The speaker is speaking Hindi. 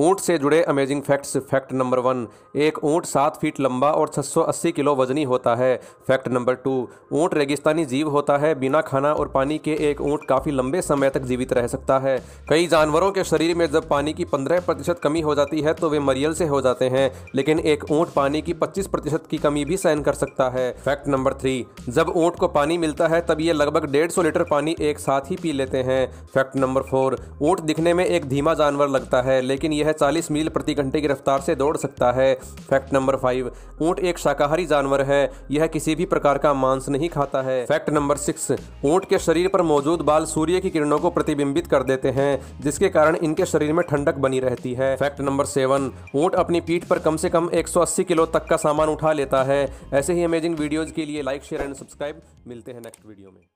ऊँट से जुड़े amazing facts fact number one एक ऊंट सात फीट लंबा और 680 किलो वजनी होता है फैक्ट नंबर टू ऊँट रेगिस्तानी जीव होता है बिना खाना और पानी के एक ऊँट काफ़ी लंबे समय तक जीवित रह सकता है कई जानवरों के शरीर में जब पानी की पंद्रह प्रतिशत कमी हो जाती है तो वे मरियल से हो जाते हैं लेकिन एक ऊँट पानी की पच्चीस प्रतिशत की कमी भी सहन कर सकता है फैक्ट नंबर थ्री जब ऊँट को पानी मिलता है तब ये लगभग डेढ़ सौ लीटर पानी एक साथ ही पी लेते हैं फैक्ट नंबर फोर ऊँट दिखने में एक धीमा जानवर लगता है लेकिन यह यह 40 मील प्रति घंटे की रफ्तार से दौड़ सकता है फैक्ट नंबर फाइव ऊँट एक शाकाहारी जानवर है यह किसी भी प्रकार का मांस नहीं खाता है फैक्ट नंबर सिक्स ऊँट के शरीर पर मौजूद बाल सूर्य की किरणों को प्रतिबिंबित कर देते हैं जिसके कारण इनके शरीर में ठंडक बनी रहती है फैक्ट नंबर सेवन ऊँट अपनी पीठ पर कम से कम एक किलो तक का सामान उठा लेता है ऐसे ही अमेजिंग वीडियोज़ के लिए लाइक शेयर एंड सब्सक्राइब मिलते हैं नेक्स्ट वीडियो में